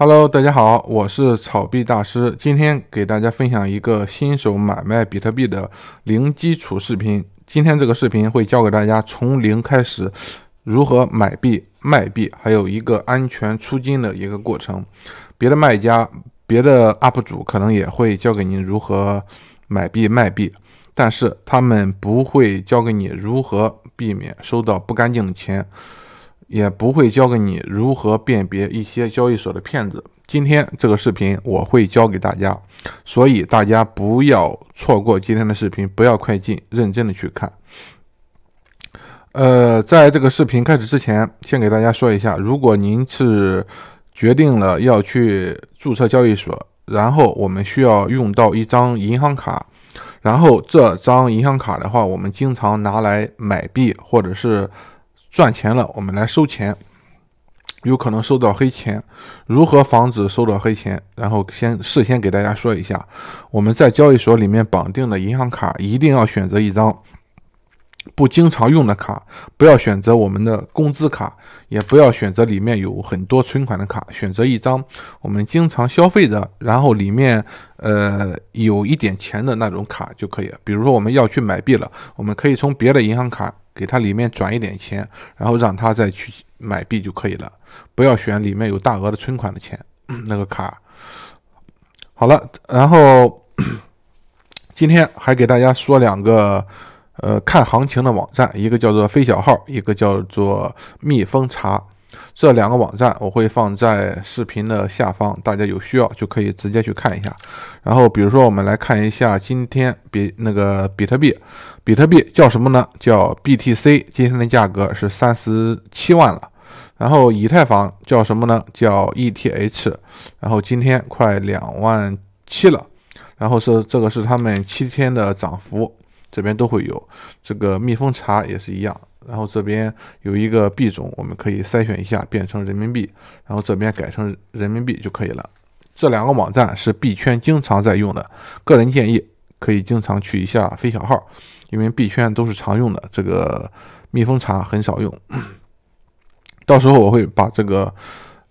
Hello，大家好，我是炒币大师，今天给大家分享一个新手买卖比特币的零基础视频。今天这个视频会教给大家从零开始如何买币卖币，还有一个安全出金的一个过程。别的卖家、别的 UP 主可能也会教给您如何买币卖币，但是他们不会教给你如何避免收到不干净的钱。也不会教给你如何辨别一些交易所的骗子。今天这个视频我会教给大家，所以大家不要错过今天的视频，不要快进，认真的去看。呃，在这个视频开始之前，先给大家说一下，如果您是决定了要去注册交易所，然后我们需要用到一张银行卡，然后这张银行卡的话，我们经常拿来买币或者是。赚钱了，我们来收钱，有可能收到黑钱，如何防止收到黑钱？然后先事先给大家说一下，我们在交易所里面绑定的银行卡一定要选择一张不经常用的卡，不要选择我们的工资卡，也不要选择里面有很多存款的卡，选择一张我们经常消费的，然后里面呃有一点钱的那种卡就可以了。比如说我们要去买币了，我们可以从别的银行卡。给他里面转一点钱，然后让他再去买币就可以了。不要选里面有大额的存款的钱 那个卡。好了，然后 今天还给大家说两个呃看行情的网站，一个叫做飞小号，一个叫做蜜蜂查。这两个网站我会放在视频的下方，大家有需要就可以直接去看一下。然后，比如说我们来看一下今天比那个比特币，比特币叫什么呢？叫 BTC，今天的价格是三十七万了。然后以太坊叫什么呢？叫 ETH，然后今天快两万七了。然后是这个是他们七天的涨幅，这边都会有。这个蜜蜂茶也是一样。然后这边有一个币种，我们可以筛选一下，变成人民币。然后这边改成人民币就可以了。这两个网站是币圈经常在用的，个人建议可以经常去一下飞小号，因为币圈都是常用的。这个蜜蜂茶很少用。到时候我会把这个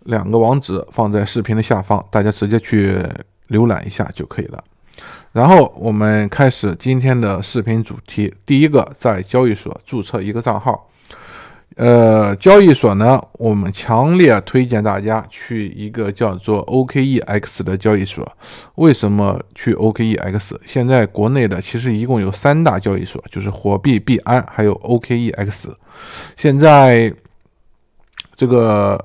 两个网址放在视频的下方，大家直接去浏览一下就可以了。然后我们开始今天的视频主题。第一个，在交易所注册一个账号。呃，交易所呢，我们强烈推荐大家去一个叫做 OKEX 的交易所。为什么去 OKEX？现在国内的其实一共有三大交易所，就是火币、币安，还有 OKEX。现在这个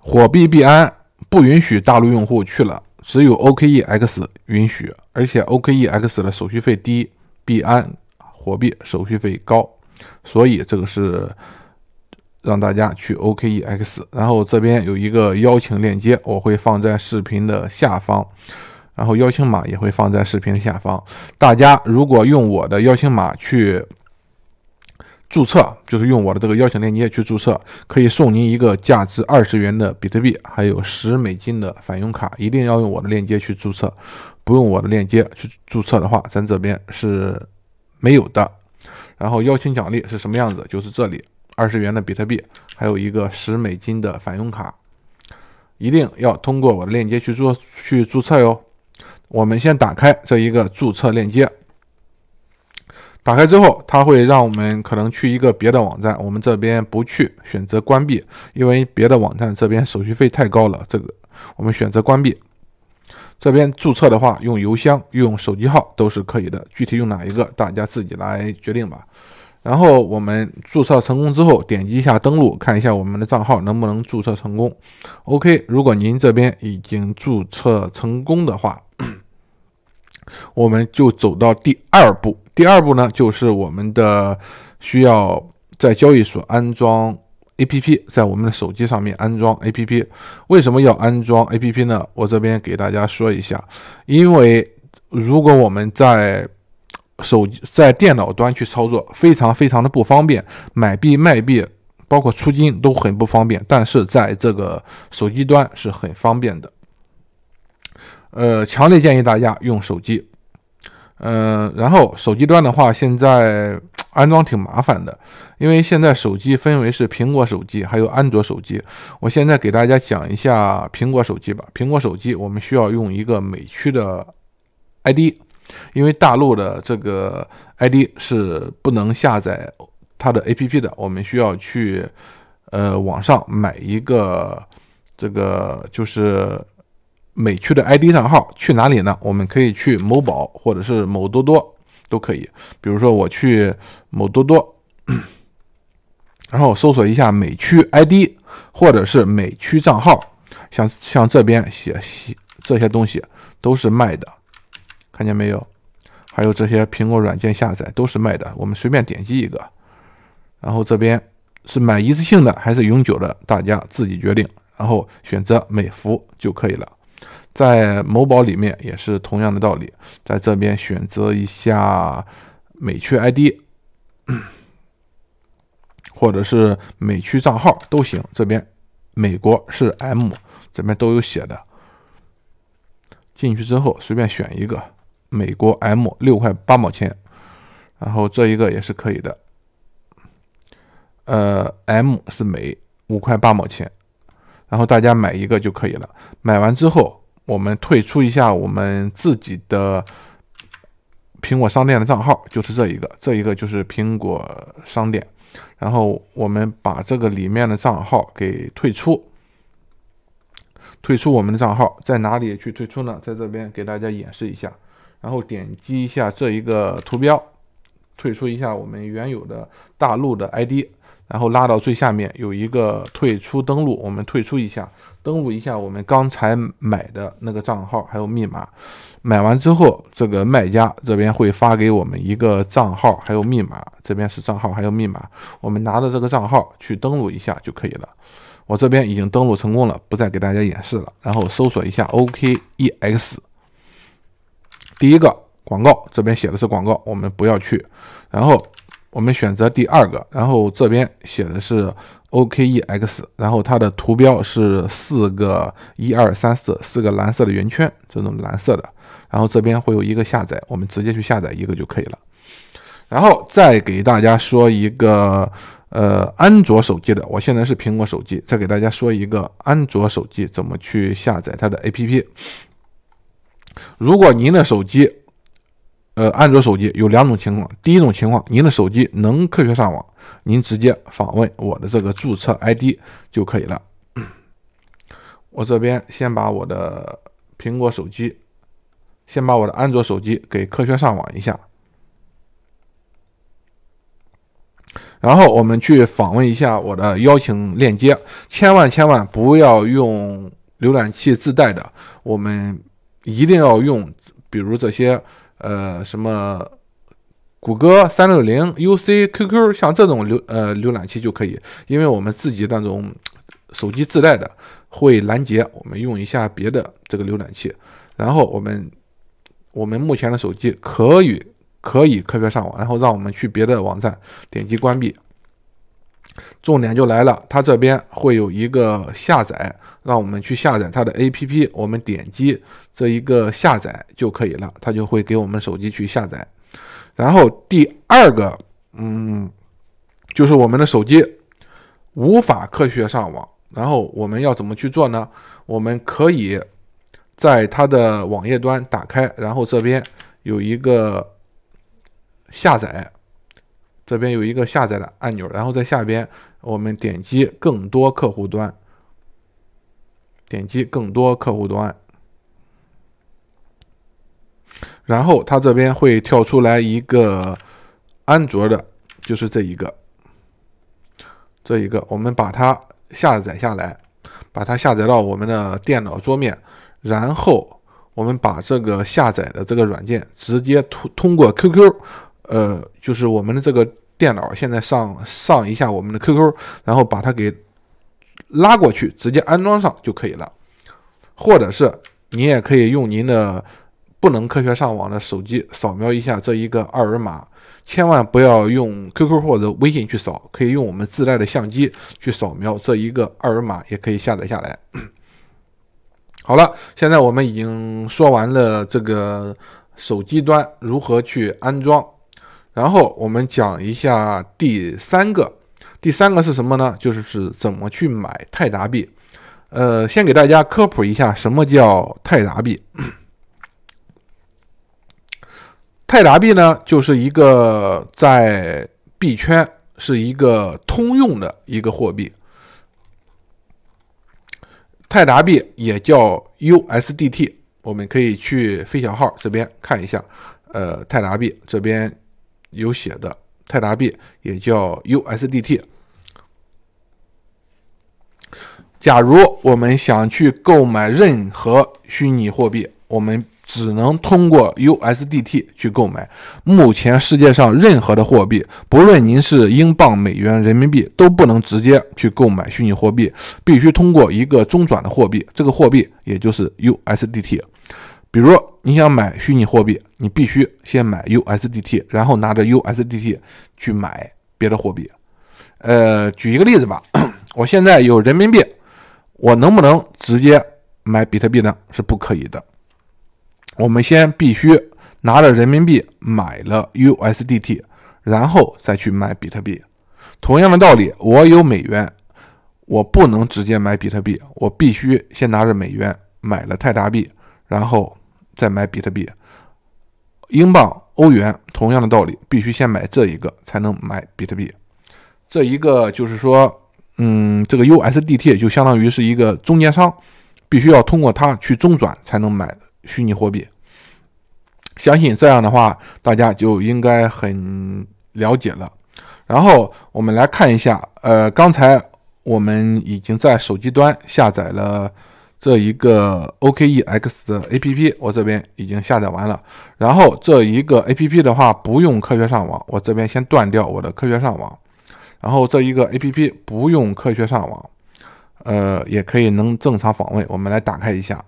火币、币安不允许大陆用户去了。只有 OKEX 允许，而且 OKEX 的手续费低，币安、货币手续费高，所以这个是让大家去 OKEX。然后这边有一个邀请链接，我会放在视频的下方，然后邀请码也会放在视频的下方。大家如果用我的邀请码去，注册就是用我的这个邀请链接去注册，可以送您一个价值二十元的比特币，还有十美金的返佣卡。一定要用我的链接去注册，不用我的链接去注册的话，咱这边是没有的。然后邀请奖励是什么样子？就是这里二十元的比特币，还有一个十美金的返佣卡。一定要通过我的链接去做去注册哟。我们先打开这一个注册链接。打开之后，它会让我们可能去一个别的网站，我们这边不去，选择关闭，因为别的网站这边手续费太高了，这个我们选择关闭。这边注册的话，用邮箱、用手机号都是可以的，具体用哪一个，大家自己来决定吧。然后我们注册成功之后，点击一下登录，看一下我们的账号能不能注册成功。OK，如果您这边已经注册成功的话，我们就走到第二步。第二步呢，就是我们的需要在交易所安装 APP，在我们的手机上面安装 APP。为什么要安装 APP 呢？我这边给大家说一下，因为如果我们在手机在电脑端去操作，非常非常的不方便，买币卖币，包括出金都很不方便。但是在这个手机端是很方便的，呃，强烈建议大家用手机。嗯，然后手机端的话，现在安装挺麻烦的，因为现在手机分为是苹果手机还有安卓手机。我现在给大家讲一下苹果手机吧。苹果手机我们需要用一个美区的 ID，因为大陆的这个 ID 是不能下载它的 APP 的。我们需要去呃网上买一个这个就是。美区的 ID 账号去哪里呢？我们可以去某宝或者是某多多都可以。比如说我去某多多，然后搜索一下美区 ID 或者是美区账号，像像这边写写这些东西都是卖的，看见没有？还有这些苹果软件下载都是卖的，我们随便点击一个，然后这边是买一次性的还是永久的，大家自己决定，然后选择美服就可以了。在某宝里面也是同样的道理，在这边选择一下美区 ID，或者是美区账号都行。这边美国是 M，这边都有写的。进去之后随便选一个美国 M，六块八毛钱。然后这一个也是可以的，呃，M 是美五块八毛钱。然后大家买一个就可以了。买完之后，我们退出一下我们自己的苹果商店的账号，就是这一个，这一个就是苹果商店。然后我们把这个里面的账号给退出，退出我们的账号在哪里去退出呢？在这边给大家演示一下。然后点击一下这一个图标，退出一下我们原有的大陆的 ID。然后拉到最下面有一个退出登录，我们退出一下，登录一下我们刚才买的那个账号还有密码。买完之后，这个卖家这边会发给我们一个账号还有密码，这边是账号还有密码，我们拿着这个账号去登录一下就可以了。我这边已经登录成功了，不再给大家演示了。然后搜索一下 OKEX，第一个广告这边写的是广告，我们不要去。然后。我们选择第二个，然后这边写的是 OKEX，然后它的图标是四个一二三四四个蓝色的圆圈，这种蓝色的。然后这边会有一个下载，我们直接去下载一个就可以了。然后再给大家说一个呃，安卓手机的，我现在是苹果手机，再给大家说一个安卓手机怎么去下载它的 APP。如果您的手机，呃，安卓手机有两种情况。第一种情况，您的手机能科学上网，您直接访问我的这个注册 ID 就可以了。我这边先把我的苹果手机，先把我的安卓手机给科学上网一下，然后我们去访问一下我的邀请链接。千万千万不要用浏览器自带的，我们一定要用，比如这些。呃，什么，谷歌、三六零、UC、QQ，像这种浏呃浏览器就可以，因为我们自己那种手机自带的会拦截，我们用一下别的这个浏览器，然后我们我们目前的手机可以可以科学上网，然后让我们去别的网站点击关闭。重点就来了，它这边会有一个下载，让我们去下载它的 APP，我们点击这一个下载就可以了，它就会给我们手机去下载。然后第二个，嗯，就是我们的手机无法科学上网，然后我们要怎么去做呢？我们可以在它的网页端打开，然后这边有一个下载。这边有一个下载的按钮，然后在下边我们点击更多客户端，点击更多客户端，然后它这边会跳出来一个安卓的，就是这一个，这一个我们把它下载下来，把它下载到我们的电脑桌面，然后我们把这个下载的这个软件直接通通过 QQ。呃，就是我们的这个电脑现在上上一下我们的 QQ，然后把它给拉过去，直接安装上就可以了。或者是您也可以用您的不能科学上网的手机扫描一下这一个二维码，千万不要用 QQ 或者微信去扫，可以用我们自带的相机去扫描这一个二维码，也可以下载下来。好了，现在我们已经说完了这个手机端如何去安装。然后我们讲一下第三个，第三个是什么呢？就是怎么去买泰达币。呃，先给大家科普一下，什么叫泰达币？泰达币呢，就是一个在币圈是一个通用的一个货币。泰达币也叫 USDT，我们可以去飞小号这边看一下。呃，泰达币这边。有写的泰达币也叫 USDT。假如我们想去购买任何虚拟货币，我们只能通过 USDT 去购买。目前世界上任何的货币，不论您是英镑、美元、人民币，都不能直接去购买虚拟货币，必须通过一个中转的货币，这个货币也就是 USDT。比如你想买虚拟货币，你必须先买 USDT，然后拿着 USDT 去买别的货币。呃，举一个例子吧，我现在有人民币，我能不能直接买比特币呢？是不可以的。我们先必须拿着人民币买了 USDT，然后再去买比特币。同样的道理，我有美元，我不能直接买比特币，我必须先拿着美元买了泰达币，然后。再买比特币、英镑、欧元，同样的道理，必须先买这一个才能买比特币。这一个就是说，嗯，这个 USDT 就相当于是一个中间商，必须要通过它去中转才能买虚拟货币。相信这样的话，大家就应该很了解了。然后我们来看一下，呃，刚才我们已经在手机端下载了。这一个 OKEX 的 APP 我这边已经下载完了。然后这一个 APP 的话不用科学上网，我这边先断掉我的科学上网。然后这一个 APP 不用科学上网，呃，也可以能正常访问。我们来打开一下，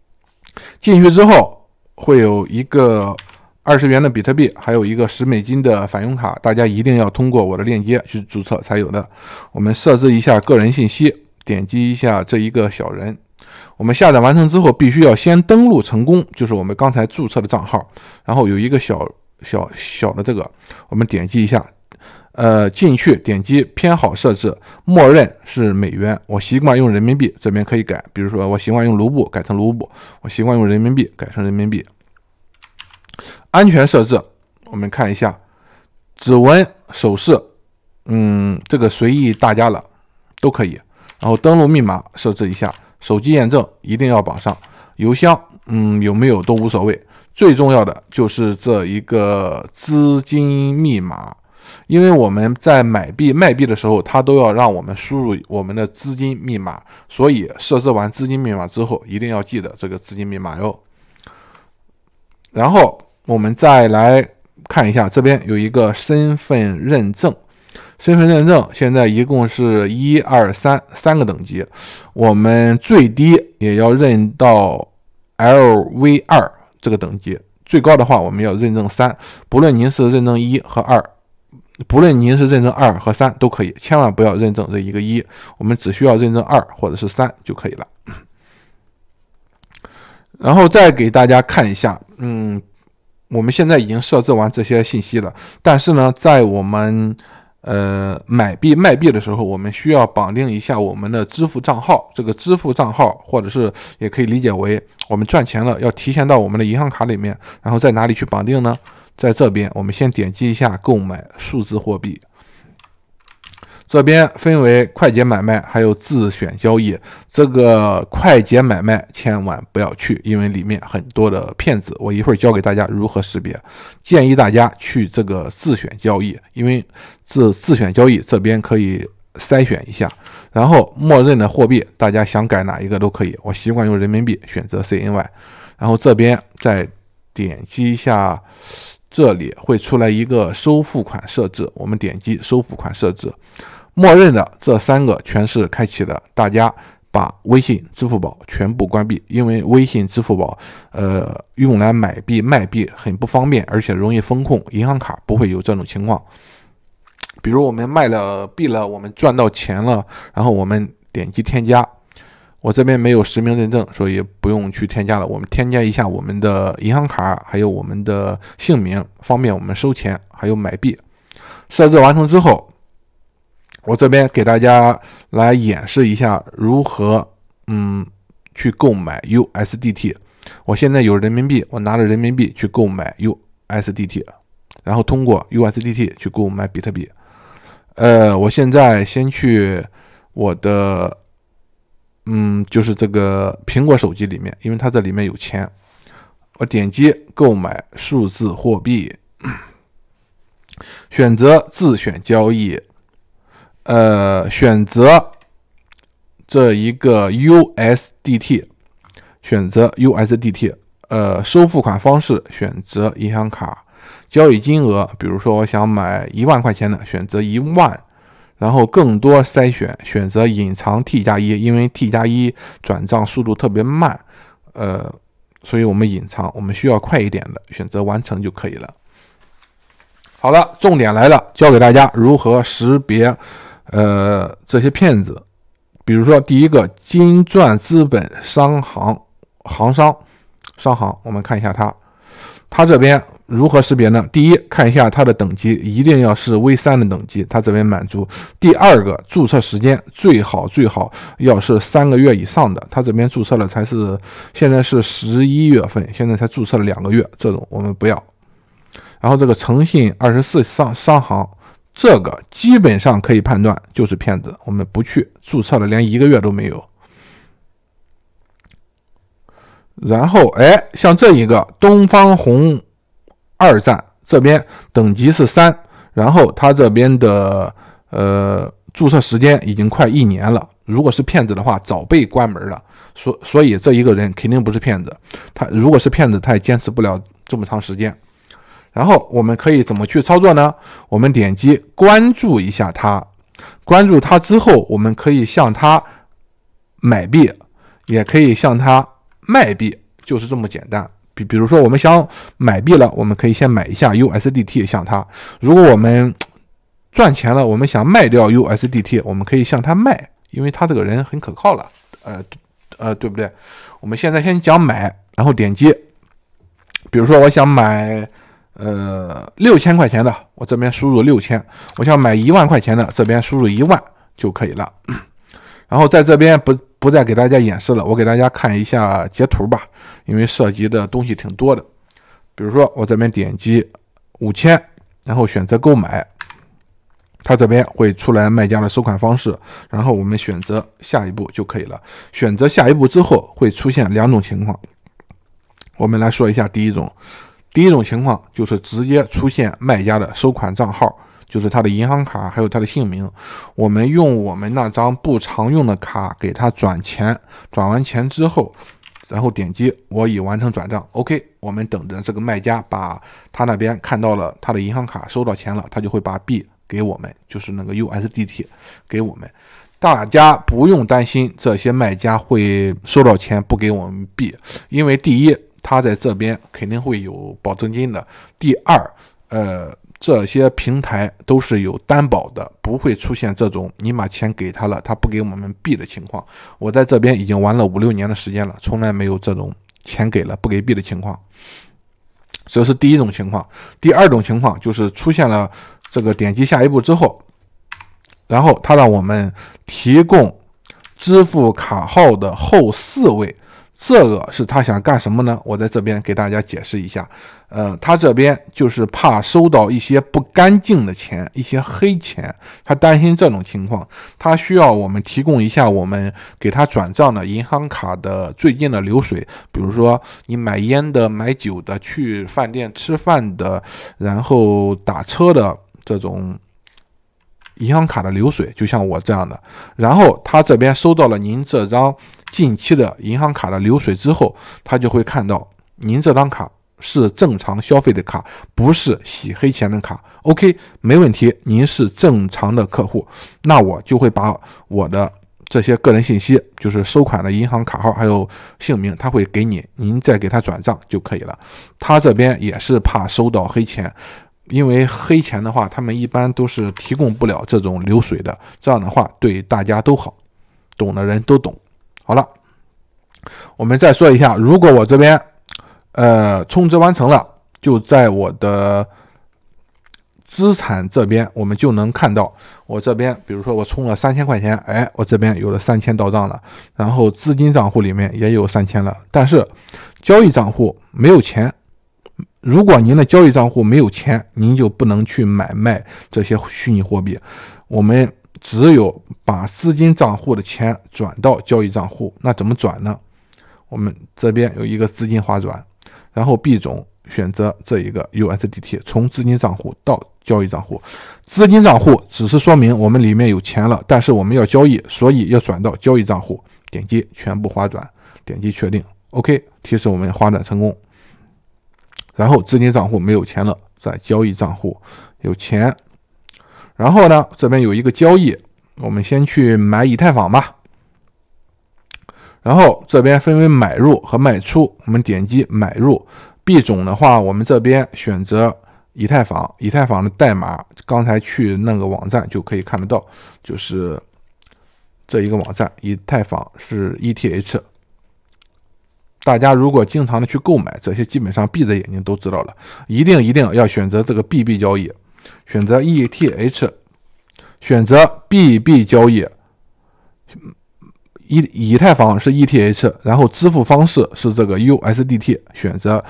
进去之后会有一个二十元的比特币，还有一个十美金的返佣卡，大家一定要通过我的链接去注册才有的。我们设置一下个人信息。点击一下这一个小人，我们下载完成之后，必须要先登录成功，就是我们刚才注册的账号。然后有一个小小小的这个，我们点击一下，呃，进去点击偏好设置，默认是美元，我习惯用人民币，这边可以改。比如说我习惯用卢布，改成卢布；我习惯用人民币，改成人民币。安全设置，我们看一下，指纹、手势，嗯，这个随意大家了，都可以。然后登录密码设置一下，手机验证一定要绑上，邮箱嗯有没有都无所谓，最重要的就是这一个资金密码，因为我们在买币卖币的时候，它都要让我们输入我们的资金密码，所以设置完资金密码之后，一定要记得这个资金密码哟。然后我们再来看一下，这边有一个身份认证。身份认证现在一共是一二三三个等级，我们最低也要认到 LV 二这个等级，最高的话我们要认证三。不论您是认证一和二，不论您是认证二和三都可以，千万不要认证这一个一，我们只需要认证二或者是三就可以了。然后再给大家看一下，嗯，我们现在已经设置完这些信息了，但是呢，在我们呃，买币卖币的时候，我们需要绑定一下我们的支付账号。这个支付账号，或者是也可以理解为我们赚钱了要提现到我们的银行卡里面。然后在哪里去绑定呢？在这边，我们先点击一下购买数字货币。这边分为快捷买卖，还有自选交易。这个快捷买卖千万不要去，因为里面很多的骗子。我一会儿教给大家如何识别，建议大家去这个自选交易，因为自自选交易这边可以筛选一下。然后默认的货币大家想改哪一个都可以，我习惯用人民币，选择 CNY。然后这边再点击一下，这里会出来一个收付款设置，我们点击收付款设置。默认的这三个全是开启的，大家把微信、支付宝全部关闭，因为微信、支付宝，呃，用来买币、卖币很不方便，而且容易风控。银行卡不会有这种情况。比如我们卖了币了，我们赚到钱了，然后我们点击添加，我这边没有实名认证，所以不用去添加了。我们添加一下我们的银行卡，还有我们的姓名，方便我们收钱，还有买币。设置完成之后。我这边给大家来演示一下如何，嗯，去购买 USDT。我现在有人民币，我拿着人民币去购买 USDT，然后通过 USDT 去购买比特币。呃，我现在先去我的，嗯，就是这个苹果手机里面，因为它这里面有钱，我点击购买数字货币，选择自选交易。呃，选择这一个 USDT，选择 USDT，呃，收付款方式选择银行卡，交易金额，比如说我想买一万块钱的，选择一万，然后更多筛选，选择隐藏 T 加一，因为 T 加一转账速度特别慢，呃，所以我们隐藏，我们需要快一点的，选择完成就可以了。好了，重点来了，教给大家如何识别。呃，这些骗子，比如说第一个金钻资本商行、行商、商行，我们看一下它，它这边如何识别呢？第一，看一下它的等级，一定要是 V 三的等级，它这边满足；第二个，注册时间最好最好要是三个月以上的，它这边注册了才是。现在是十一月份，现在才注册了两个月，这种我们不要。然后这个诚信二十四商商行。这个基本上可以判断就是骗子，我们不去注册了，连一个月都没有。然后，哎，像这一个东方红二站这边等级是三，然后他这边的呃注册时间已经快一年了。如果是骗子的话，早被关门了。所所以这一个人肯定不是骗子，他如果是骗子，他也坚持不了这么长时间。然后我们可以怎么去操作呢？我们点击关注一下他，关注他之后，我们可以向他买币，也可以向他卖币，就是这么简单。比比如说，我们想买币了，我们可以先买一下 USDT 向他。如果我们赚钱了，我们想卖掉 USDT，我们可以向他卖，因为他这个人很可靠了。呃呃，对不对？我们现在先讲买，然后点击，比如说我想买。呃，六千块钱的，我这边输入六千，我想买一万块钱的，这边输入一万就可以了。然后在这边不不再给大家演示了，我给大家看一下截图吧，因为涉及的东西挺多的。比如说我这边点击五千，然后选择购买，它这边会出来卖家的收款方式，然后我们选择下一步就可以了。选择下一步之后会出现两种情况，我们来说一下第一种。第一种情况就是直接出现卖家的收款账号，就是他的银行卡，还有他的姓名。我们用我们那张不常用的卡给他转钱，转完钱之后，然后点击我已完成转账。OK，我们等着这个卖家把他那边看到了他的银行卡收到钱了，他就会把币给我们，就是那个 USDT 给我们。大家不用担心这些卖家会收到钱不给我们币，因为第一。他在这边肯定会有保证金的。第二，呃，这些平台都是有担保的，不会出现这种你把钱给他了，他不给我们币的情况。我在这边已经玩了五六年的时间了，从来没有这种钱给了不给币的情况。这是第一种情况。第二种情况就是出现了这个点击下一步之后，然后他让我们提供支付卡号的后四位。这个是他想干什么呢？我在这边给大家解释一下。呃，他这边就是怕收到一些不干净的钱，一些黑钱，他担心这种情况，他需要我们提供一下我们给他转账的银行卡的最近的流水，比如说你买烟的、买酒的、去饭店吃饭的、然后打车的这种银行卡的流水，就像我这样的。然后他这边收到了您这张。近期的银行卡的流水之后，他就会看到您这张卡是正常消费的卡，不是洗黑钱的卡。OK，没问题，您是正常的客户，那我就会把我的这些个人信息，就是收款的银行卡号还有姓名，他会给你，您再给他转账就可以了。他这边也是怕收到黑钱，因为黑钱的话，他们一般都是提供不了这种流水的。这样的话，对大家都好，懂的人都懂。好了，我们再说一下，如果我这边，呃，充值完成了，就在我的资产这边，我们就能看到，我这边，比如说我充了三千块钱，哎，我这边有了三千到账了，然后资金账户里面也有三千了，但是交易账户没有钱。如果您的交易账户没有钱，您就不能去买卖这些虚拟货币。我们。只有把资金账户的钱转到交易账户，那怎么转呢？我们这边有一个资金划转，然后币种选择这一个 USDT，从资金账户到交易账户。资金账户只是说明我们里面有钱了，但是我们要交易，所以要转到交易账户。点击全部划转，点击确定，OK 提示我们划转成功。然后资金账户没有钱了，在交易账户有钱。然后呢，这边有一个交易，我们先去买以太坊吧。然后这边分为买入和卖出，我们点击买入币种的话，我们这边选择以太坊。以太坊的代码刚才去那个网站就可以看得到，就是这一个网站，以太坊是 ETH。大家如果经常的去购买，这些基本上闭着眼睛都知道了，一定一定要选择这个 BB 交易。选择 ETH，选择 BB 交易，以以太坊是 ETH，然后支付方式是这个 USDT，选择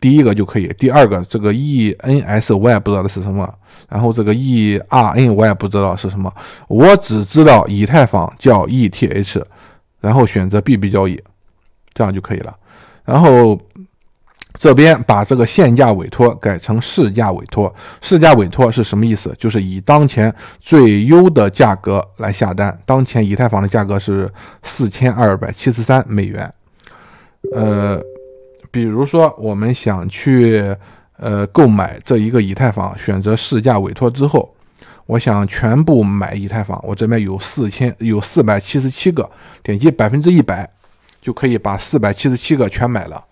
第一个就可以，第二个这个 ENS 我也不知道的是什么，然后这个 ERN 我也不知道是什么，我只知道以太坊叫 ETH，然后选择 BB 交易，这样就可以了，然后。这边把这个限价委托改成市价委托。市价委托是什么意思？就是以当前最优的价格来下单。当前以太坊的价格是四千二百七十三美元。呃，比如说我们想去呃购买这一个以太坊，选择市价委托之后，我想全部买以太坊，我这边有四千有四百七十七个，点击百分之一百，就可以把四百七十七个全买了。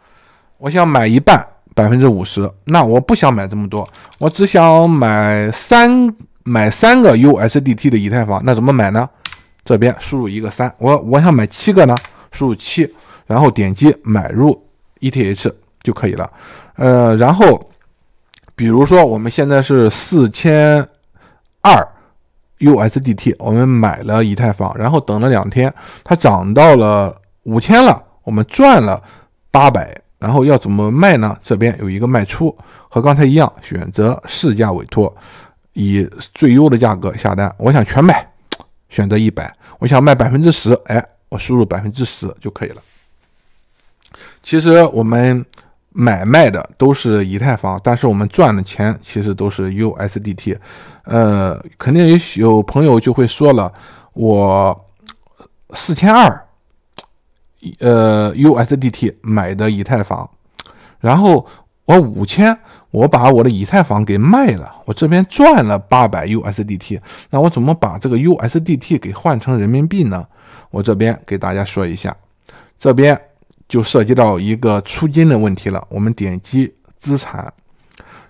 我想买一半，百分之五十。那我不想买这么多，我只想买三，买三个 USDT 的以太坊。那怎么买呢？这边输入一个三，我我想买七个呢，输入七，然后点击买入 ETH 就可以了。呃，然后比如说我们现在是四千二 USDT，我们买了以太坊，然后等了两天，它涨到了五千了，我们赚了八百。然后要怎么卖呢？这边有一个卖出，和刚才一样，选择市价委托，以最优的价格下单。我想全买，选择一百。我想卖百分之十，哎，我输入百分之十就可以了。其实我们买卖的都是以太坊，但是我们赚的钱其实都是 USDT。呃，肯定有有朋友就会说了，我四千二。呃，USDT 买的以太坊，然后我五千，我把我的以太坊给卖了，我这边赚了八百 USDT，那我怎么把这个 USDT 给换成人民币呢？我这边给大家说一下，这边就涉及到一个出金的问题了。我们点击资产，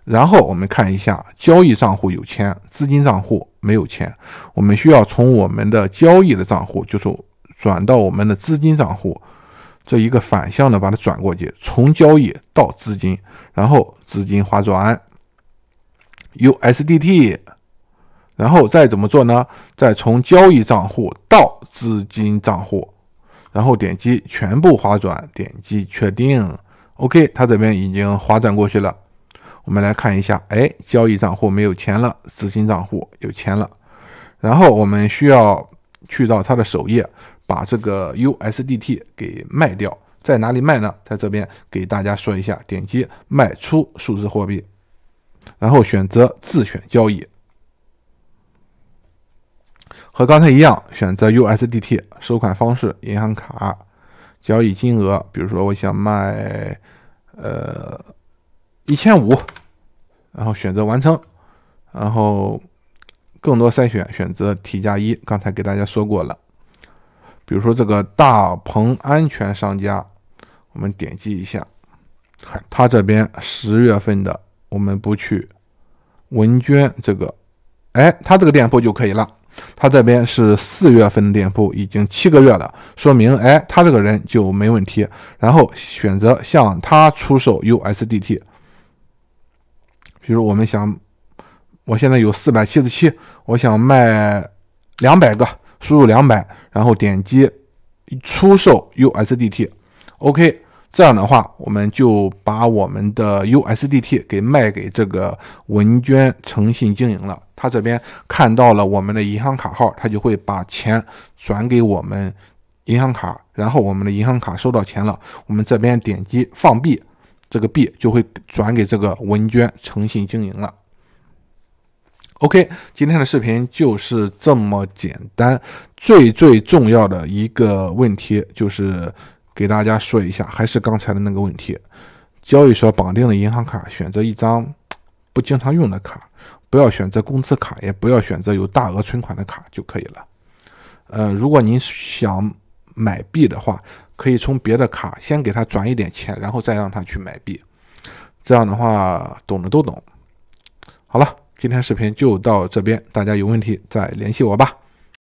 然后我们看一下，交易账户有钱，资金账户没有钱，我们需要从我们的交易的账户，就是。转到我们的资金账户，这一个反向的把它转过去，从交易到资金，然后资金划转，u S D T，然后再怎么做呢？再从交易账户到资金账户，然后点击全部划转，点击确定，OK，它这边已经划转过去了。我们来看一下，哎，交易账户没有钱了，资金账户有钱了。然后我们需要去到它的首页。把这个 USDT 给卖掉，在哪里卖呢？在这边给大家说一下，点击卖出数字货币，然后选择自选交易，和刚才一样，选择 USDT 收款方式，银行卡，交易金额，比如说我想卖呃一千五，然后选择完成，然后更多筛选，选择 T 加一，刚才给大家说过了。比如说这个大鹏安全商家，我们点击一下，他这边十月份的，我们不去文娟这个，哎，他这个店铺就可以了。他这边是四月份店铺，已经七个月了，说明哎，他这个人就没问题。然后选择向他出售 USDT。比如我们想，我现在有四百七十七，我想卖两百个，输入两百。然后点击出售 USDT，OK，这样的话，我们就把我们的 USDT 给卖给这个文娟诚信经营了。他这边看到了我们的银行卡号，他就会把钱转给我们银行卡。然后我们的银行卡收到钱了，我们这边点击放币，这个币就会转给这个文娟诚信经营了。OK，今天的视频就是这么简单。最最重要的一个问题就是给大家说一下，还是刚才的那个问题：交易所绑定的银行卡选择一张不经常用的卡，不要选择工资卡，也不要选择有大额存款的卡就可以了。呃，如果您想买币的话，可以从别的卡先给他转一点钱，然后再让他去买币。这样的话，懂的都懂。好了。今天视频就到这边，大家有问题再联系我吧。